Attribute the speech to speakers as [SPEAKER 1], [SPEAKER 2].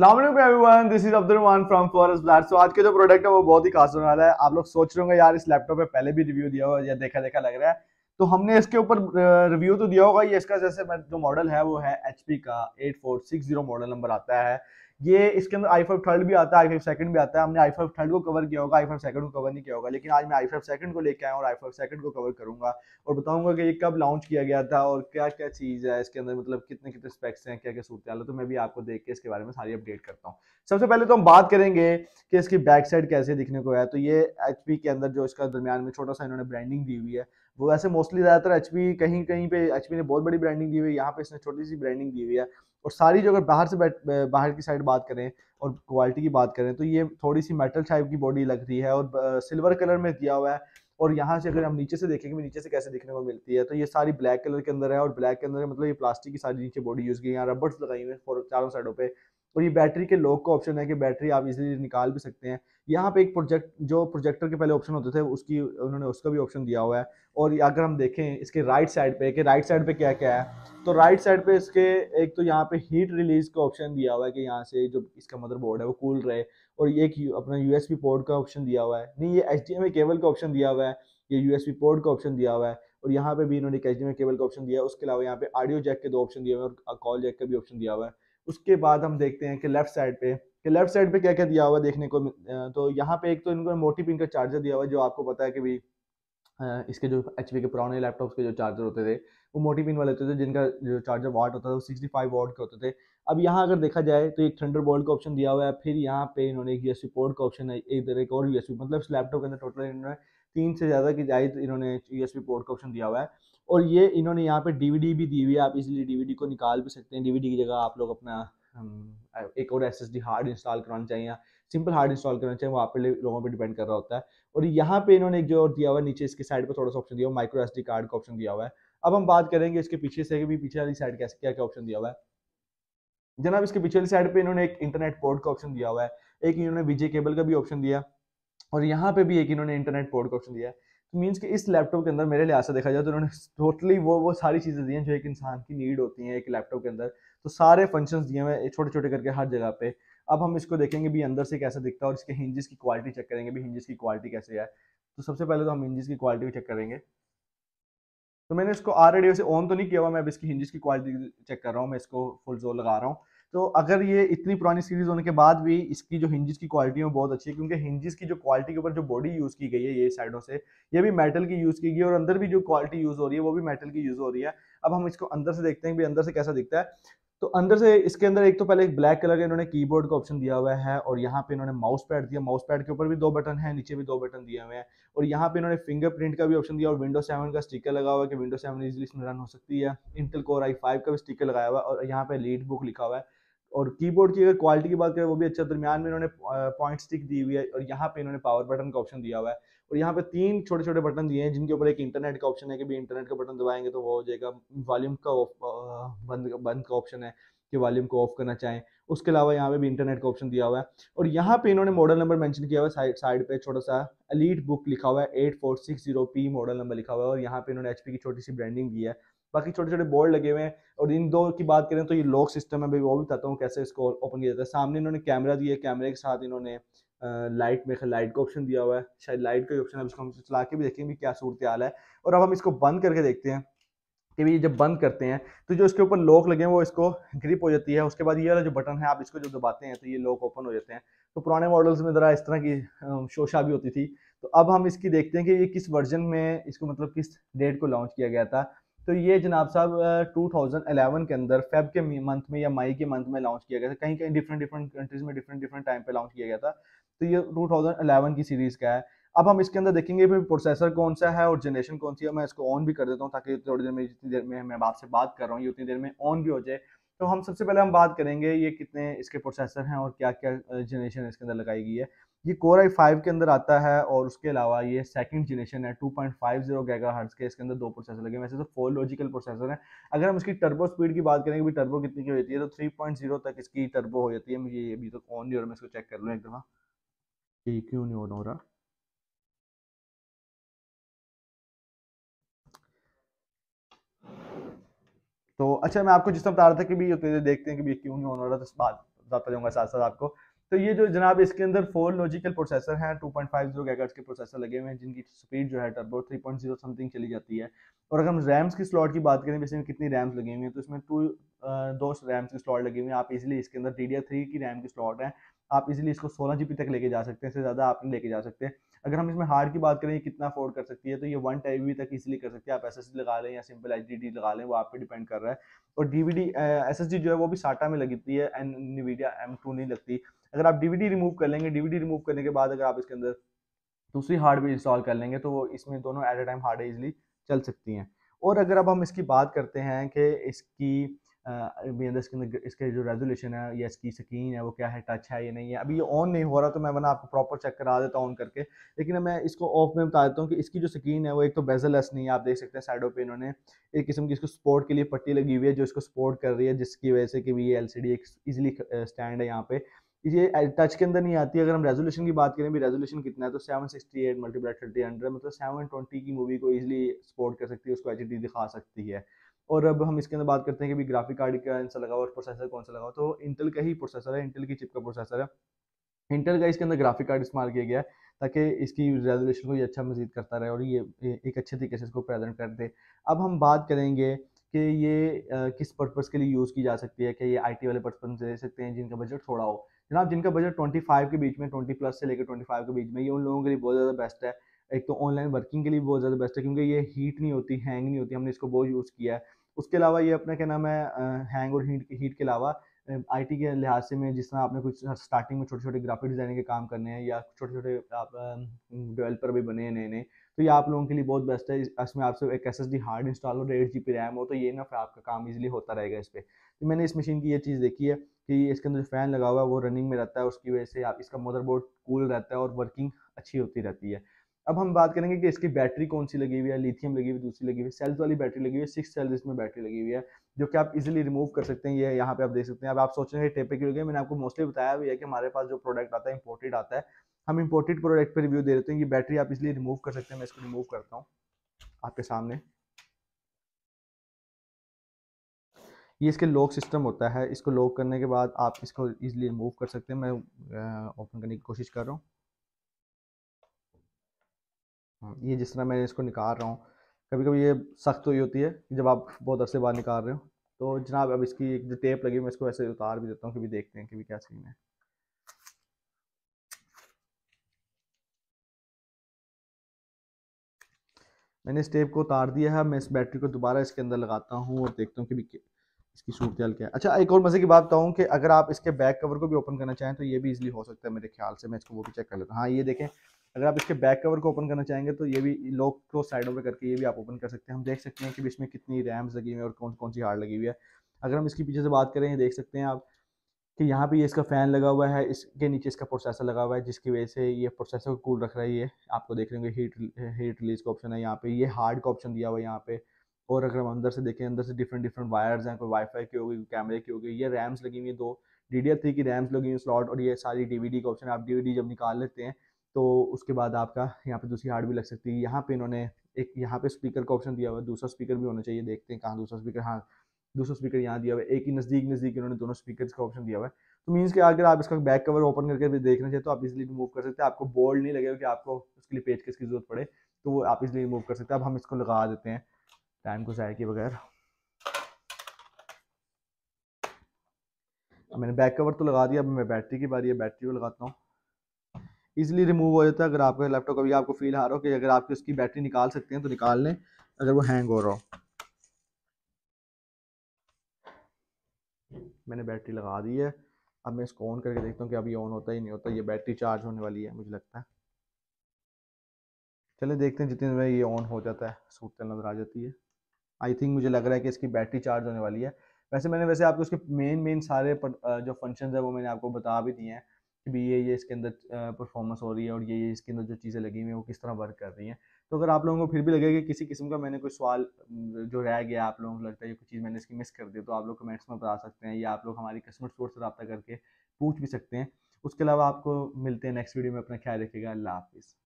[SPEAKER 1] Assalamualaikum everyone, this is Abdurrahman from Forest Blast. So आज के जो प्रोडक्ट है वो बहुत ही खास होने वाला है आप लोग सोच रहे होंगे यार इस लैपटॉप पे पहले भी रिव्यू दिया हुआ या देखा देखा लग रहा है तो हमने इसके ऊपर रिव्यू तो दिया होगा ये इसका जैसे जो मॉडल है वो है एच का एट मॉडल नंबर आता है ये इसके अंदर आई फाइव थर्ड भी आता है आई फाइव सेकंड भी आता है हमने आई फाइव थर्ड को कवर किया होगा आई फाइव सेकंड को कवर नहीं किया होगा लेकिन आज मैं आई फाइव सेकंड को लेकर आया और आई फाइव सेकंड को कवर करूंगा और बताऊंगा कि ये कब लॉन्च किया गया था और क्या क्या चीज़ है इसके अंदर मतलब कितने कितने स्पेक्स हैं क्या क्या सूरत है तो मैं भी आपको देख के इसके बारे में सारी अपडेट करता हूँ सबसे पहले तो हम बात करेंगे कि इसकी बैक साइड कैसे दिखने को है तो ये एच के अंदर जो इसका दरमियान में छोटा सा इन्होंने ब्रांडिंग दी हुई है वो वैसे मोस्टली ज़्यादातर एच कहीं कहीं पे एच ने बहुत बड़ी ब्रांडिंग दी हुई है यहाँ पे इसने छोटी सी ब्रांडिंग दी हुई है और सारी जो अगर बाहर से बैठ बाहर की साइड बात करें और क्वालिटी की बात करें तो ये थोड़ी सी मेटल टाइप की बॉडी लग रही है और सिल्वर कलर में दिया हुआ है और यहाँ से अगर हम नीचे से देखेंगे नीचे से कैसे देखने को मिलती है तो ये सारी ब्लैक कलर के अंदर है और ब्लैक के अंदर मतलब ये प्लास्टिक की सारी नीचे बॉडी यूज़ की यहाँ रबर्स लगाई हुई है चारों साइडों पर और ये बैटरी के लॉक का ऑप्शन है कि बैटरी आप इजीली निकाल भी सकते हैं यहाँ पे एक प्रोजेक्ट जो प्रोजेक्टर के पहले ऑप्शन होते थे उसकी उन्होंने उसका भी ऑप्शन दिया हुआ है और अगर हम देखें इसके राइट साइड पे कि राइट साइड पे क्या क्या है तो राइट साइड पे इसके एक तो यहाँ पे हीट रिलीज का ऑप्शन दिया हुआ है कि यहाँ से जो इसका मदरबोर्ड है वो कूल रहे और ये एक अपना यू पोर्ट का ऑप्शन दिया हुआ है नहीं ये एच केबल का ऑप्शन दिया हुआ है ये यू पोर्ट का ऑप्शन दिया हुआ है और यहाँ पे भी इन्होंने एच केबल का ऑप्शन दिया है उसके अलावा यहाँ पे ऑडियो जैक के दो ऑप्शन दिए हुए हैं और कॉल जैक का भी ऑप्शन दिया हुआ है उसके बाद हम देखते हैं कि लेफ्ट साइड पे कि लेफ्ट साइड पे क्या क्या दिया हुआ देखने को तो यहाँ पे एक तो इनको मोटी पिन का चार्जर दिया हुआ जो आपको पता है कि भाई इसके जो एच के पुराने लैपटॉप्स के जो चार्जर होते थे वो मोटी पिन वाले होते थे जिनका जो चार्जर वाट होता था वो सिक्सटी फाइव वाट के होते थे अब यहाँ अगर देखा जाए तो एक थंडर बोल्ट का ऑप्शन दिया हुआ है फिर यहाँ पे इन्होंने एक यूएसबी पोर्ट का ऑप्शन है इधर एक और यू एस मतलब इस लैपटॉप के अंदर टोटल इन्होंने तीन से ज़्यादा की जाए तो इन्होंने यू एस पोर्ट का ऑप्शन दिया हुआ है और ये इन्होंने यहाँ पे डी भी दी हुई है आप इसलिए डी को निकाल भी सकते हैं डी की जगह आप लोग अपना एक और एस हार्ड इंस्टॉल कराना चाहिए सिंपल हार्ड इंस्टॉल करना चाहिए वो आप लोगों पर डिपेंड कर रहा होता है और यहाँ पे इन्होंने जो दिया हुआ नीचे इसके साइड पर थोड़ा सा ऑप्शन दिया हुआ माइक्रो एस कार्ड का ऑप्शन दिया हुआ है अब हम बात करेंगे इसके पीछे से भी पीछे वाली साइड कैसे क्या क्या ऑप्शन दिया हुआ है जनाब इसके पीछे वाली साइड पे इन्होंने एक इंटरनेट पोर्ट का ऑप्शन दिया हुआ है एक इन्होंने विजय केबल का भी ऑप्शन दिया और यहाँ पे भी एक इन्होंने इंटरनेट पोर्ट का ऑप्शन दिया है तो मीन्स कि इस लैपटॉप के अंदर मेरे लिहाज से देखा जाए तो इन्होंने टोटली वो वो सारी चीज़ें दी हैं जो एक इंसान की नीड होती हैं एक लैपटॉप के अंदर तो सारे फंक्शन दिए हुए छोटे छोटे करके हर जगह पे अब हम इसको देखेंगे भी अंदर से कैसा दिखता है और इसके हिंजिस की क्वालिटी चेक करेंगे भी हिंजिस की क्वालिटी कैसे है तो सबसे पहले तो हम हिंजिस की क्वालिटी भी चेक करेंगे तो मैंने इसको रेडियो से ऑन तो नहीं किया हुआ मैं अब इसकी हिंजिस की क्वालिटी चेक कर रहा हूँ मैं इसको फुल जोर लगा रहा हूँ तो अगर ये इतनी पुरानी सीरीज होने के बाद भी इसकी जो हिंजिस की क्वालिटी है बहुत अच्छी है क्योंकि हिंजिस की जो क्वालिटी के ऊपर जो बॉडी यूज़ की गई है ये साइडों से ये भी मेटल की यूज़ की गई है और अंदर भी जो क्वालिटी यूज़ हो रही है वो भी मेटल की यूज़ हो रही है अब हम इसको अंदर से देखते हैं भी अंदर से कैसा दिखता है तो अंदर से इसके अंदर एक तो पहले एक ब्लैक कलर का इन्होंने कीबोर्ड का ऑप्शन दिया हुआ है और यहाँ पे इन्होंने माउस पैड दिया माउस पैड के ऊपर भी दो बटन है नीचे भी दो बटन दिए हुए हैं और यहाँ पे इन्होंने फिंगरप्रिंट का भी ऑप्शन दिया और विंडो सेवन का स्टिकर लगा हुआ है कि विंडो सेवन इजिली इसमें रन हो सकती है इंटल कोर आई फाइव का भी स्टिकर लगाया हुआ है और यहाँ पे लीड बुक लिखा हुआ है और कीबोर्ड की अगर क्वालिटी की बात करें वो भी अच्छा दरमियान में इन्होंने पॉइंट स्टिक दी हुई है और यहाँ पे इन्होंने पावर बटन का ऑप्शन दिया हुआ है और यहाँ पे तीन छोटे छोटे बटन दिए हैं जिनके ऊपर एक इंटरनेट का ऑप्शन है कि भी इंटरनेट का बटन दबाएंगे तो वो हो जाएगा वॉल्यूम का बंद बंद का ऑप्शन है कि वॉल्यूम को ऑफ करना चाहें उसके अलावा यहाँ पे भी इंटरनेट का ऑप्शन दिया हुआ है और यहाँ पे इन्होंने मॉडल नंबर मेंशन किया हुआ है साइड पर पे छोटा सा अलीट बुक लिखा हुआ है eight four six zero P model number लिखा हुआ है और यहाँ पे इन्होंने एचपी की छोटी सी ब्रांडिंग दी है बाकी छोटे छोटे बोर्ड लगे हुए हैं और इन दो की बात करें तो ये लॉक सिस्टम है भाई वो भी बताता हूँ कैसे इसको ओपन किया जाता है सामने इन्होंने कैमरा दिया कैमरे के साथ इन्होंने लाइट में लाइट का ऑप्शन दिया हुआ है शायद लाइट का ऑप्शन है इसको हम चला के भी देखेंगे क्या सूरत हाल है और अब हम इसको बंद करके देखते हैं कि भी जब बंद करते हैं तो जो इसके ऊपर लॉक लगे हैं वो इसको ग्रिप हो जाती है उसके बाद ये वाला जो बटन है आप इसको जो दबाते हैं तो ये लॉक ओपन हो जाते हैं तो पुराने मॉडल्स में ज़रा इस तरह की शोशा भी होती थी तो अब हम इसकी देखते हैं कि ये किस वर्जन में इसको मतलब किस डेट को लॉन्च किया गया था तो ये जनाब साहब 2011 के अंदर फेब के मंथ में या मई के मंथ में लॉन्च किया गया था कहीं कहीं डिफरेंट डिफरेंट कंट्रीज में डिफरेंट डिफरेंट टाइम पे लॉन्च किया गया था तो ये 2011 की सीरीज का है अब हम इसके अंदर देखेंगे भी प्रोसेसर कौन सा है और जनरेशन कौन सी है मैं इसको ऑन भी कर देता हूँ ताकि थोड़ी देर में जितनी देर में मैं आपसे बात कर रहा हूँ ये उतनी देर में ऑन भी हो जाए तो हम सबसे पहले हम बात करेंगे ये कितने इसके प्रोसेसर हैं और क्या क्या जनरेशन इसके अंदर लगाई गई है ये कोर आई फाइव के अंदर आता है और उसके अलावा ये सेकंड जनरेशन है two point five zero giga hertz के इसके अंदर दो प्रोसेसर लगे वैसे तो फोर लॉजिकल प्रोसेसर है अगर हम इसकी टर्बो स्पीड की बात करेंगे भी टर्बो कितनी की होती है तो 3.0 तक इसकी टर्बो हो जाती है मुझे ये अभी तक ऑन नहीं और मैं इसको चेक कर लूँ एक दफ़ा ये क्यों नहीं ऑन हो रहा तो अच्छा मैं आपको जिस तरह बता रहा था कि भी ये देखते हैं कि भी क्यों नहीं ऑन हो रहा था बात बताता जाऊंगा साथ साथ आपको तो ये जो जनाब इसके अंदर फोर लॉजिकल प्रोसेसर हैं 2.50 पॉइंट के प्रोसेसर लगे हुए हैं जिनकी स्पीड जो है टर्बो 3.0 समथिंग चली जाती है और अगर हम रैम्स की स्लॉट की बात करें वैसे कितनी रैम्स लगी हुई हैं तो इसमें टू दो रैम्स की स्लॉट लगी हुई हैं आप इजीली इसके अंदर डी की रैम की स्लॉट है आप इज़िली इसको सोलह जी तक लेके जा सकते हैं इससे ज़्यादा आप नहीं लेके जा सकते हैं अगर हम इसमें हार्ड की बात करें कितना अफोर्ड कर सकती है तो ये वन टाइप तक इजिली कर सकते हैं आप एस लगा लें या सिंपल एच लगा लें वो आप पर डिपेंड कर रहा है और डी वी जो है वो भी साटा में लगती है एन निविडिया एम नहीं लगती अगर आप डी रिमूव कर लेंगे डी रिमूव करने के बाद अगर आप इसके अंदर दूसरी हार्डवेयर इंस्टॉल कर लेंगे तो वो इसमें दोनों at a time hard easily चल सकती हैं और अगर अब हम इसकी बात करते हैं कि इसकी अभी अंदर इसके इसके जो रेजोल्यूशन है या इसकी स्क्रीन है वो क्या है टच है या नहीं है अभी ये ऑन नहीं हो रहा तो मैं वरना आपको प्रॉपर चेक करा देता हूँ ऑन करके लेकिन मैं इसको ऑफ में बता देता हूँ कि इसकी जो स्क्रीन है वो एक तो बेजलेस नहीं है आप देख सकते हैं साइडों पर इन्होंने एक किस्म की इसको सपोर्ट के लिए पट्टी लगी हुई है जो इसको सपोर्ट कर रही है जिसकी वजह से कि भी ये एल एक ईजिली स्टैंड है यहाँ पर ये टच के अंदर नहीं आती अगर हम रेजोल्यूशन की बात करें भी रेजोल्यूशन कितना है तो seven sixty eight multiply thirty hundred मतलब ट्वेंटी की मूवी को इजीली सपोर्ट कर सकती है उसको एच दिखा सकती है और अब हम इसके अंदर बात करते हैं कि भी ग्राफिक कार्ड कौन सा लगा हुआ प्रोसेसर कौन सा लगा हुआ तो इंटेल का ही प्रोसेसर है इंटेल की चिप का प्रोसेसर है इंटेल का इसके अंदर ग्राफिक कार्ड इस्तेमाल किया गया है ताकि इसकी रेजोल्यूशन को ये अच्छा मजीद करता रहे और ये एक अच्छे तरीके से इसको प्रेजेंट कर दे अब हम बात करेंगे कि ये किस पर्पज़ के लिए यूज़ की जा सकती है कि ये आईटी वाले पर्सपन दे सकते हैं जिनका बजट थोड़ा हो जनाब जिनका बजट फाइव के बीच में ट्वेंटी प्लस से लेकर फाइव के बीच में ये उन लोगों के लिए बहुत ज़्यादा बेस्ट है एक तो ऑनलाइन वर्किंग के लिए बहुत ज़्यादा बेस्ट है क्योंकि ये हीट नहीं होती हैंग नहीं होती हमने इसको बहुत यूज़ किया है उसके अलावा ये अपना क्या नाम है हैंग और हीट हीट के अलावा आईटी के लिहाज से में जिस तरह आपने कुछ स्टार्टिंग में छोटे छोटे ग्राफिक डिज़ाइनिंग के काम करने हैं या छोटे छोटे आप डेवलपर भी बने हैं नए नए तो ये आप लोगों के लिए बहुत बेस्ट है इसमें आपसे एक एस हार्ड इंस्टॉल हो एट जी रैम हो तो ये ना फिर आपका काम ईजिली होता रहेगा इस पर तो मैंने इस मशीन की ये चीज़ देखी है कि इसके अंदर जो फैन लगा हुआ है वो रनिंग में रहता है उसकी वजह से आप इसका मदरबोर्ड कूल रहता है और वर्किंग अच्छी होती रहती है अब हम बात करेंगे कि इसकी बैटरी कौन सी लगी हुई है लिथियम लगी हुई दूसरी लगी हुई सेल्स वाली बैटरी लगी हुई है सिक्स सेल्स इसमें बैटरी लगी हुई है जो कि आप इजीली रिमूव कर सकते हैं ये यहाँ पे आप देख सकते हैं अब आप सोच रहे हैं टेपे क्योंकि मैंने आपको मोस्टली बताया भी है कि हमारे पास जो प्रोडक्ट आता है इम्पोर्टेड आता है हम इम्पोर्टेड प्रोडक्ट पर रिव्यू दे देते हैं कि बैटरी आप इसलिए रिमूव कर सकते हैं मैं इसको रिमूव करता हूँ आपके सामने ये इसके लॉक सिस्टम होता है इसको लॉक करने के बाद आप इसको इजीली रिमूव कर सकते हैं मैं ओपन करने की कोशिश कर रहा हूँ ये जिस तरह मैं इसको निकाल रहा हूँ कभी कभी ये सख्त हुई तो होती है जब आप बहुत अरसे बाहर निकाल रहे हो तो जनाब अब इसकी एक जो टेप लगी मैं इसको ऐसे उतार भी देता हूँ कभी देखते हैं कभी क्या सीन है मैंने इस टेप को उतार दिया है मैं इस बैटरी को दोबारा इसके अंदर लगाता हूँ और देखता हूँ कि इसकी सूरत हाल क्या है अच्छा एक और मज़े की बात बताऊँ कि अगर आप इसके बैक कवर को भी ओपन करना चाहें तो ये भी इजीली हो सकता है मेरे ख्याल से मैं इसको वो भी चेक कर लेता हूँ हाँ ये देखें अगर आप इसके बैक कवर को ओपन करना चाहेंगे तो ये भी लॉक को साइड ओवर करके ये भी आप ओपन कर सकते हैं हम देख सकते हैं कि इसमें कितनी रैम्स लगी हुई है और कौन कौन सी हार्ड लगी हुई है अगर हम इसकी पीछे से बात करें देख सकते हैं आप कि यहाँ पे ये इसका फ़ैन लगा हुआ है इसके नीचे इसका प्रोसेसर लगा हुआ है जिसकी वजह से ये प्रोसेसर को कूल रख रहा है ये आपको देख रहे होंगे हीट हीट रिलीज़ का ऑप्शन है यहाँ पे ये हार्ड का ऑप्शन दिया हुआ है यहाँ पे और अगर हम अंदर से देखें अंदर से डिफरेंट डिफरेंट वायर्स हैं कोई वाईफाई की होगी कैमरे की होगी ये रैम्स लगी हुई है दो डी की रैम्स लगी हुई स्लॉट और ये सारी डी का ऑप्शन है आप डी जब निकाल लेते हैं तो उसके बाद आपका यहाँ पे दूसरी हार्ड भी लग सकती है यहाँ पे इन्होंने एक यहाँ पे स्पीकर का ऑप्शन दिया हुआ है दूसरा स्पीकर भी होना चाहिए देखते हैं कहाँ दूसरा स्पीकर हाँ दूसरा स्पीकर यहाँ दिया हुआ है एक ही नज़दीक नज़दीक इन्होंने दोनों स्पीकर का ऑप्शन दिया हुआ है तो मीन्स कि अगर आप इसका बैक कवर ओपन करके भी देखना चाहिए तो आप इजिली मूव कर सकते हैं आपको बोल्ड नहीं लगेगा कि आपको उसके लिए पेज की जरूरत पड़े तो वो आप इजिली मूव कर सकते हैं अब हम इसको लगा देते हैं टाइम को ज़ाय के बगैर मैंने बैक कवर तो लगा दिया अब मैं बैटरी की बारी है बैटरी को लगाता हूँ ईजिली रिमूव हो जाता है अगर आपका लैपटॉप कभी आपको फील आ रहा हो कि अगर आपकी उसकी बैटरी निकाल सकते हैं तो निकाल लें अगर वो हैंग हो रहा हो मैंने बैटरी लगा दी है अब मैं इसको ऑन करके देखता हूँ कि अभी ऑन होता ही नहीं होता ये बैटरी चार्ज होने वाली है मुझे लगता है चले देखते हैं जितने में ये ऑन हो जाता है सूरत नज़र आ जाती है आई थिंक मुझे लग रहा है कि इसकी बैटरी चार्ज होने वाली है वैसे मैंने वैसे आपको उसके मेन मेन सारे जो फंक्शन है वो मैंने आपको बता भी दिए हैं भी ये ये इसके अंदर परफॉर्मेंस हो रही है और ये ये इसके अंदर जो चीज़ें लगी हुई हैं वो किस तरह वर्क कर रही हैं तो अगर आप लोगों को फिर भी लगेगा कि किसी किस्म का मैंने कोई सवाल जो रह गया आप लोगों को लगता है कोई चीज़ मैंने इसकी मिस कर दी तो आप लोग कमेंट्स में बता सकते हैं या आप लोग हमारी कस्टमर सपोर्ट से रब्ता करके पूछ भी सकते हैं उसके अलावा आपको मिलते हैं नेक्स्ट वीडियो में अपना ख्याल रखिएगा अल्लाह हाफिज़